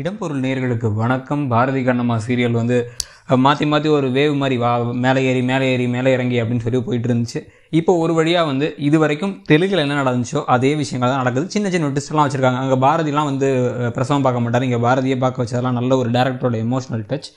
இடம்பொருள் நேர்களுக்கு வணக்கம் பாரதி கண்ணம்மா சீரியல் வந்து மாற்றி மாற்றி ஒரு வேவ் மாதிரி வா மேலே ஏறி மேலே ஏறி மேலே இறங்கி அப்படின்னு சொல்லி போயிட்டு இருந்துச்சு இப்போ ஒரு வழியாக வந்து இது வரைக்கும் தெலுங்கில் என்ன நடந்துச்சோ அதே விஷயங்கள் தான் நடக்குது சின்ன சின்ன ட்விஸ்ட்லாம் வச்சுருக்காங்க அங்கே பாரதிலாம் வந்து பிரசவம் பார்க்க மாட்டார் இங்கே பாரதியை பார்க்க வச்சதெல்லாம் நல்ல ஒரு டேரக்டரோட எமோஷனல் டச்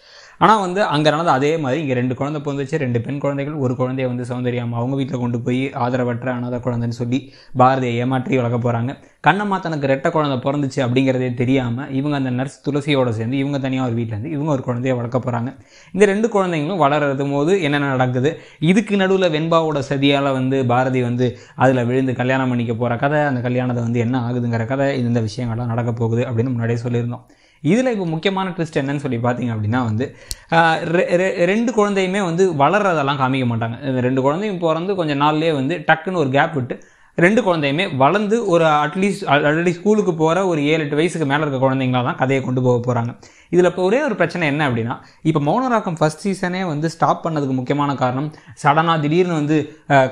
ஆனால் வந்து அங்கே நடந்த அதே மாதிரி இங்கே ரெண்டு குழந்தை பிறந்துச்சு ரெண்டு பெண் குழந்தைகள் ஒரு குழந்தைய வந்து சௌந்தரியாமா அவங்க வீட்டில் கொண்டு போய் ஆதரவற்ற அனாத குழந்தைன்னு சொல்லி பாரதியை ஏமாற்றி வளர்க்க போகிறாங்க கண்ணம்மா தனக்கு ரெட்ட குழந்தை பிறந்துச்சு அப்படிங்கிறதே தெரியாமல் இவங்க அந்த நர்ஸ் துளசியோடு சேர்ந்து இவங்க தனியாக ஒரு வீட்டிலேருந்து இவங்க ஒரு குழந்தைய வளர்க்க போகிறாங்க இந்த ரெண்டு குழந்தைங்களும் வளர்கிறது போது என்னென்ன நடக்குது இதுக்கு நடுவில் வெண்பாவோட சதியால் வந்து பாரதி வந்து அதில் விழுந்து கல்யாணம் பண்ணிக்க போகிற கதை அந்த கல்யாணத்தை வந்து என்ன ஆகுதுங்கிற கதை இந்த விஷயங்கள்லாம் நடக்க போகுது அப்படின்னு முன்னாடியே சொல்லியிருந்தோம் இதில் இப்போ முக்கியமான ட்விஸ்ட் என்னன்னு சொல்லி பார்த்தீங்க அப்படின்னா வந்து ரெண்டு குழந்தையுமே வந்து வளர்றதெல்லாம் காமிக்க மாட்டாங்க ரெண்டு குழந்தையும் பிறந்து கொஞ்சம் நாள்லேயே வந்து டக்குன்னு ஒரு கேப் விட்டு ரெண்டு குழந்தையுமே வளர்ந்து ஒரு அட்லீஸ்ட் ஆல்ரெடி ஸ்கூலுக்கு போகிற ஒரு ஏழு எட்டு வயசுக்கு மேலே இருக்க குழந்தைங்களா தான் கதையை கொண்டு போக போகிறாங்க இதில் இப்போ ஒரே ஒரு பிரச்சனை என்ன அப்படின்னா இப்போ மௌனராக்கம் ஃபஸ்ட் சீசனே வந்து ஸ்டாப் பண்ணதுக்கு முக்கியமான காரணம் சடனாக திடீர்னு வந்து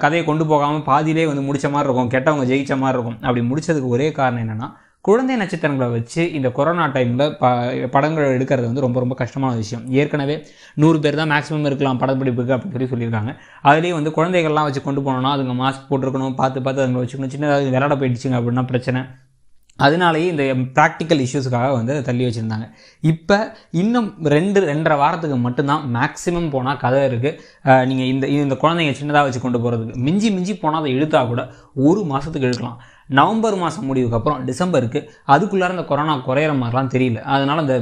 கதையை கொண்டு போகாமல் பாதியிலே வந்து முடித்த மாதிரி இருக்கும் கெட்டவங்க ஜெயிச்ச மாதிரி இருக்கும் அப்படி முடிச்சதுக்கு ஒரே காரணம் என்னென்னா குழந்தை நட்சத்திரங்களை வச்சு இந்த கொரோனா டைமில் ப படங்கள் எடுக்கிறது வந்து ரொம்ப ரொம்ப கஷ்டமான விஷயம் ஏற்கனவே நூறு பேர் தான் மேக்ஸிமம் இருக்கலாம் படப்பிடிப்புக்கு அப்படின்னு சொல்லி சொல்லியிருக்காங்க அதுலேயும் வந்து குழந்தைகள்லாம் வச்சு கொண்டு போனோம்னா அதுங்க மாஸ்க் போட்டிருக்கணும் பார்த்து பார்த்து அதுங்களை வச்சுக்கணும் சின்னதாக விளாட போயிடுச்சுங்க அப்படின்னா பிரச்சனை அதனாலேயே இந்த ப்ராக்டிக்கல் இஷ்யூஸுக்காக வந்து அதை தள்ளி வச்சுருந்தாங்க இப்போ இன்னும் ரெண்டு ரெண்டரை வாரத்துக்கு மட்டும்தான் மேக்ஸிமம் போனால் கதை இருக்குது நீங்கள் இந்த இந்த குழந்தைங்க சின்னதாக வச்சு கொண்டு போகிறதுக்கு மிஞ்சி மிஞ்சி போனால் அதை இழுத்தா கூட ஒரு மாதத்துக்கு இழுக்கலாம் நவம்பர் மாதம் முடிவுக்கு அப்புறம் டிசம்பருக்கு அதுக்குள்ளார இந்த கொரோனா குறையிற மாதிரிலாம் தெரியல அதனால் அந்த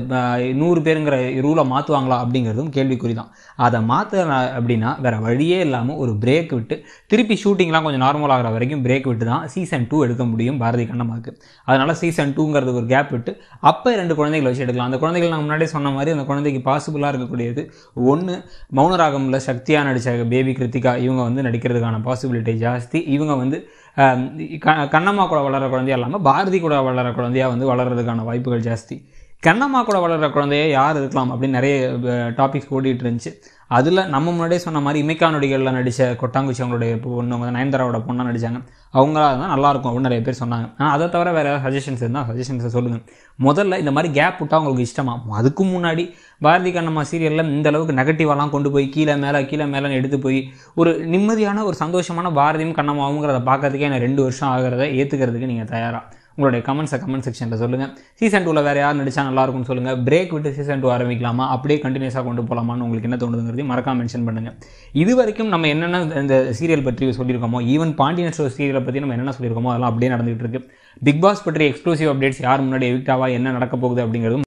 நூறு பேருங்கிற ரூலை மாற்றுவாங்களா அப்படிங்கிறதும் கேள்விக்குறி தான் அதை மாற்ற அப்படின்னா வேறு வழியே இல்லாமல் ஒரு பிரேக் விட்டு திருப்பி ஷூட்டிங்லாம் கொஞ்சம் நார்மல் ஆகிற வரைக்கும் பிரேக் விட்டு தான் சீசன் டூ எடுக்க முடியும் பாரதி கண்ணமாக்கு அதனால் சீசன் டூங்கிறது ஒரு கேப் விட்டு அப்போ ரெண்டு குழந்தைகளை வச்சு எடுக்கலாம் அந்த குழந்தைகள் நான் முன்னாடியே சொன்ன மாதிரி அந்த குழந்தைக்கு பாசிபிளாக இருக்கக்கூடியது ஒன்று மௌனராகமில் சக்தியாக நடித்த பேபி கிருத்திகா இவங்க வந்து நடிக்கிறதுக்கான பாசிபிலிட்டி ஜாஸ்தி இவங்க வந்து கண்ணம்மா கூட வளர்கிற குழந்தையா இல்லாமல் பாரதி கூட வளர்கிற குழந்தையாக வந்து வளர்கிறதுக்கான வாய்ப்புகள் ஜாஸ்தி கண்ணம்மா கூட வளர்கிற குழந்தைய யார் இருக்கலாம் அப்படின்னு நிறைய டாபிக்ஸ் ஓடிட்டு இருந்துச்சு அதில் நம்ம முன்னாடியே சொன்ன மாதிரி இமைக்கா நொடிகளில் நடித்த கொட்டாங்குச்சி அவங்களுடைய பொண்ணு அவங்க நயன்தாராவோட பொண்ணாக நடித்தாங்க அவங்களாக தான் நல்லாயிருக்கும் அப்படின்னு நிறைய பேர் சொன்னாங்க ஆனால் அதை தவிர வேறு ஏதாவது சஜஷன்ஸ் இருந்தால் சஜஷன்ஸை சொல்லுங்கள் முதல்ல இந்த மாதிரி கேப் விட்டால் அவங்களுக்கு இஷ்டமாக அதுக்கு முன்னாடி பாரதி கண்ணம்மா சீரியலில் இந்த அளவுக்கு நெகட்டிவாலாம் கொண்டு போய் கீழே மேலே கீழே மேலே எடுத்து போய் ஒரு நிம்மதியான ஒரு சந்தோஷமான பாரதியும் கண்ணம்மாவுங்கிறத பார்க்கறதுக்கே எனக்கு ரெண்டு வருஷம் ஆகிறத ஏற்றுக்கிறதுக்கு நீங்கள் தயாராக உங்களுடைய கமெண்ட்ஸை கமெண்ட் செக்ஷனில் சொல்லுங்கள் சீசன் டூவில் வேறு யார் நடிச்சா நல்லாயிருக்கும்னு சொல்லுங்கள் பிரேக் விட்டு சீசன் டூ ஆரம்பிக்கலாமா அப்படியே கண்டினியூஸாக கொண்டு போகலாமான்னு உங்களுக்கு என்ன தோணுதுங்கிறதையும் மறக்காம மென்ஷன் பண்ணுங்கள் இது வரைக்கும் நம்ம என்னென்ன இந்த சீரியல் பற்றி சொல்லியிருக்கோமோ ஈவன் பாண்டியன் ஸ்டோர் சீரியலை பற்றி நம்ம என்னென்ன சொல்லியிருக்கோமோ அதெல்லாம் அப்படியே நடந்துகிட்டு இருக்குது பிக் பாஸ் பற்றி எக்ஸ்க்ளூசிவ் அப்டேட்ஸ் யார் முன்னாடி எவிக்டாவா என்ன நடக்க போகுது அப்படிங்கிறதும்